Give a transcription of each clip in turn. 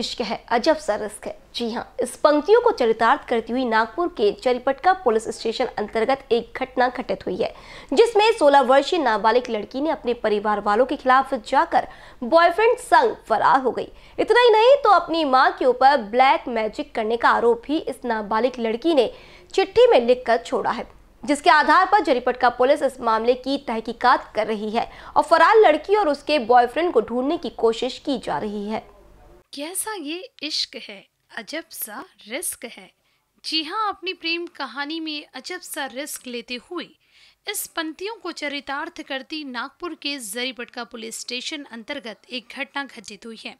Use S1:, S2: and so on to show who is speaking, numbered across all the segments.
S1: इश्क है अजब सा रिस्क है जी हाँ इस पंक्तियों को चरितार्थ करती हुई नागपुर के चरीपटका पुलिस स्टेशन अंतर्गत एक घटना घटित हुई है जिसमें 16 वर्षीय नाबालिग लड़की ने अपने परिवार वालों के खिलाफ जाकर बॉयफ्रेंड संग फरार हो गई इतना ही नहीं तो अपनी मां के ऊपर ब्लैक मैजिक करने का आरोप भी इस नाबालिग लड़की ने चिट्ठी में लिख छोड़ा है जिसके आधार पर जरीपटका पुलिस इस मामले की तहकीकात कर रही है और फरार लड़की और उसके बॉयफ्रेंड को ढूंढने की कोशिश की जा रही है
S2: कैसा ये इश्क है अजब सा रिस्क है जी हाँ अपनी प्रेम कहानी में अजब सा रिस्क लेते हुए इस पंक्तियों को चरितार्थ करती नागपुर के जरीपटका पुलिस स्टेशन अंतर्गत एक घटना घटित हुई है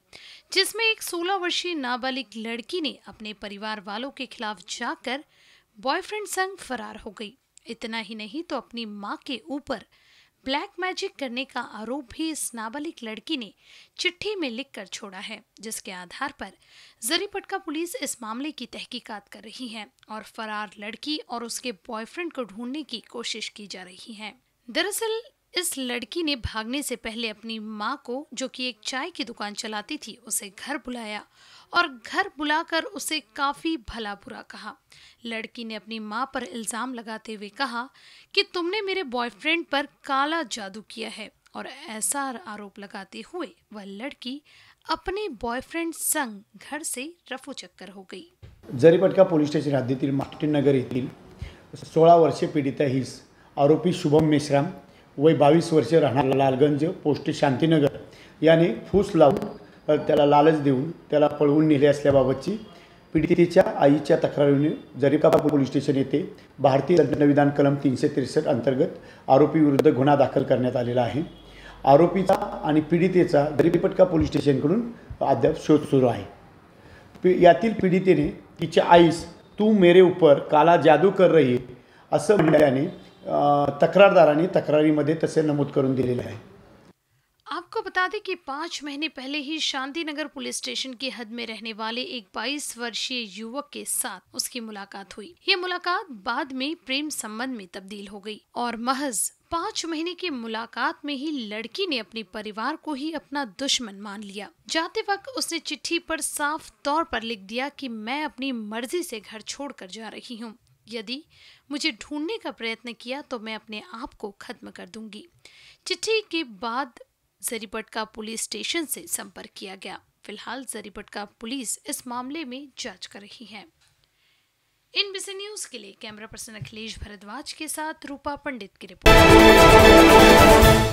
S2: जिसमें एक 16 वर्षीय नाबालिग लड़की ने अपने परिवार वालों के खिलाफ जाकर बॉयफ्रेंड संग फरार हो गई इतना ही नहीं तो अपनी माँ के ऊपर ब्लैक मैजिक करने का आरोप भी इस नाबालिग लड़की ने चिट्ठी में लिख कर छोड़ा है जिसके आधार पर जरीपटका पुलिस इस मामले की तहकीकात कर रही है और फरार लड़की और उसके बॉयफ्रेंड को ढूंढने की कोशिश की जा रही है दरअसल इस लड़की ने भागने से पहले अपनी माँ को जो कि एक चाय की दुकान चलाती थी उसे घर बुलाया और घर बुलाकर उसे काफ़ी भला बुरा कहा लड़की ने अपनी माँ पर इल्ज़ाम लगाते हुए कहा कि तुमने मेरे बॉयफ्रेंड पर काला जादू किया है और ऐसा आरोप लगाते हुए वह लड़की अपने बॉयफ्रेंड संग घर से रफू चक्कर हो गई
S3: जरीपटका पोलीस स्टेशन हद्दीतील मार्टिन नगर येथील सोळा वर्षीय पीडिता हीच आरोपी शुभम मेश्राम वय बावीस वर्षे राहणार लालगंज पोस्ट शांतीनगर याने फूस लावून त्याला लालच देऊन त्याला पळवून नेले असल्याबाबतची पीडितेच्या आईच्या तक्रारीने जरीकापा पोलीस स्टेशन येथे भारतीय विधान कलम तीनशे त्रेसष्ट अंतर्गत आरोपीविरुद्ध गुन्हा दाखल करण्यात आलेला आहे आरोपीचा आणि पीडितेचा जरीपटका पोलीस स्टेशनकडून अद्याप शोध सुरू आहे पी यातील पीडितेने तिच्या आईस तू मेरे उपर काला जादू कर रही असं म्हणल्याने तक्रारदारांनी तक्री तसे नमूद कर
S2: आपको बता दें कि पाँच महीने पहले ही शांति नगर पुलिस स्टेशन के हद में रहने वाले एक 22 वर्षीय युवक के साथ उसकी मुलाकात हुई ये मुलाकात बाद में प्रेम संबंध में तब्दील हो गई और महज पाँच महीने की मुलाकात में ही लड़की ने अपने परिवार को ही अपना दुश्मन मान लिया जाते वक्त उसने चिट्ठी पर साफ तौर पर लिख दिया कि मैं अपनी मर्जी से घर छोड़कर जा रही हूँ यदि मुझे ढूंढने का प्रयत्न किया तो मैं अपने आप को खत्म कर दूंगी चिट्ठी के बाद जरीपटका पुलिस स्टेशन से संपर्क किया गया फिलहाल जरीपटका पुलिस इस मामले में जांच कर रही है इन बीसी न्यूज के लिए कैमरा पर्सन अखिलेश भरद्वाज के साथ रूपा पंडित की रिपोर्ट